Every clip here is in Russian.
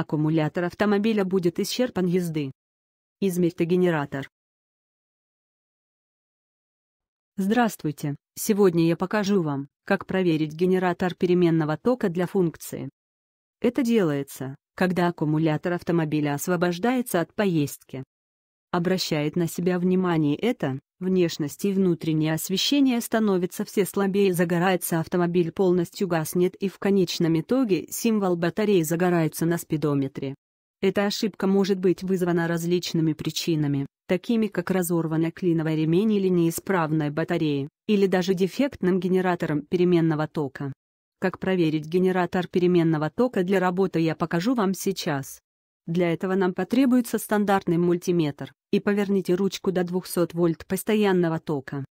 Аккумулятор автомобиля будет исчерпан езды. Измерьте генератор. Здравствуйте! Сегодня я покажу вам, как проверить генератор переменного тока для функции. Это делается, когда аккумулятор автомобиля освобождается от поездки. Обращает на себя внимание это, Внешность и внутреннее освещение становится все слабее, загорается автомобиль полностью гаснет и в конечном итоге символ батареи загорается на спидометре. Эта ошибка может быть вызвана различными причинами, такими как разорванный клиновый ремень или неисправная батарея, или даже дефектным генератором переменного тока. Как проверить генератор переменного тока для работы я покажу вам сейчас. Для этого нам потребуется стандартный мультиметр, и поверните ручку до 200 вольт постоянного тока.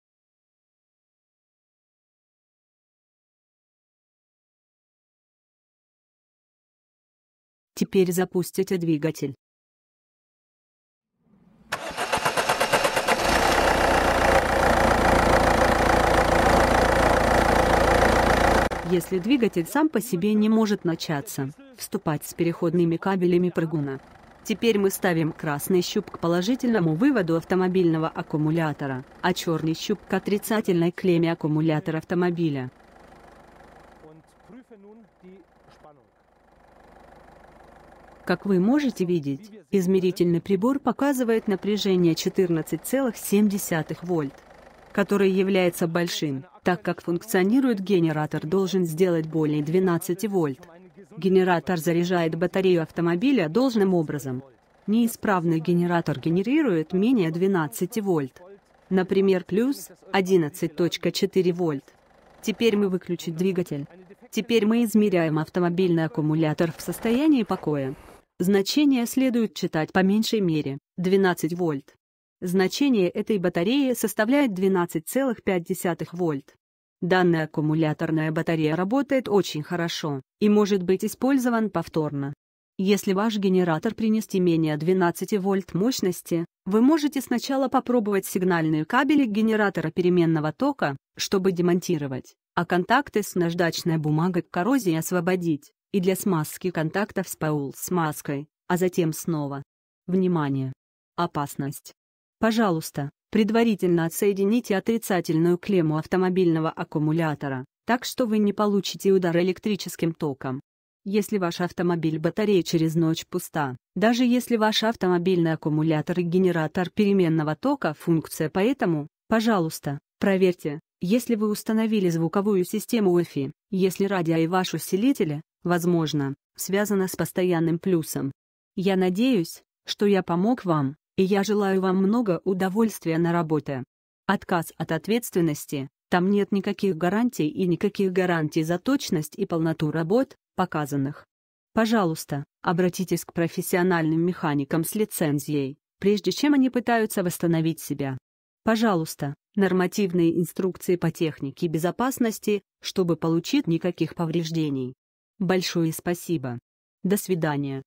Теперь запустите двигатель. Если двигатель сам по себе не может начаться, вступать с переходными кабелями прыгуна. Теперь мы ставим красный щуп к положительному выводу автомобильного аккумулятора, а черный щуп к отрицательной клемме аккумулятора автомобиля. Как вы можете видеть, измерительный прибор показывает напряжение 14,7 вольт, которое является большим, так как функционирует генератор должен сделать более 12 вольт. Генератор заряжает батарею автомобиля должным образом. Неисправный генератор генерирует менее 12 вольт. Например, плюс 11.4 вольт. Теперь мы выключим двигатель. Теперь мы измеряем автомобильный аккумулятор в состоянии покоя. Значение следует читать по меньшей мере 12 вольт. Значение этой батареи составляет 12,5 вольт. Данная аккумуляторная батарея работает очень хорошо и может быть использован повторно. Если ваш генератор принести менее 12 вольт мощности, вы можете сначала попробовать сигнальные кабели генератора переменного тока, чтобы демонтировать, а контакты с наждачной бумагой к коррозии освободить, и для смазки контактов с паул смазкой, а затем снова. Внимание! Опасность! Пожалуйста, Предварительно отсоедините отрицательную клемму автомобильного аккумулятора, так что вы не получите удар электрическим током. Если ваш автомобиль батарея через ночь пуста, даже если ваш автомобильный аккумулятор и генератор переменного тока функция поэтому, пожалуйста, проверьте, если вы установили звуковую систему Wi-Fi, если радио и ваш усилитель, возможно, связано с постоянным плюсом. Я надеюсь, что я помог вам. И я желаю вам много удовольствия на работе. Отказ от ответственности, там нет никаких гарантий и никаких гарантий за точность и полноту работ, показанных. Пожалуйста, обратитесь к профессиональным механикам с лицензией, прежде чем они пытаются восстановить себя. Пожалуйста, нормативные инструкции по технике безопасности, чтобы получить никаких повреждений. Большое спасибо. До свидания.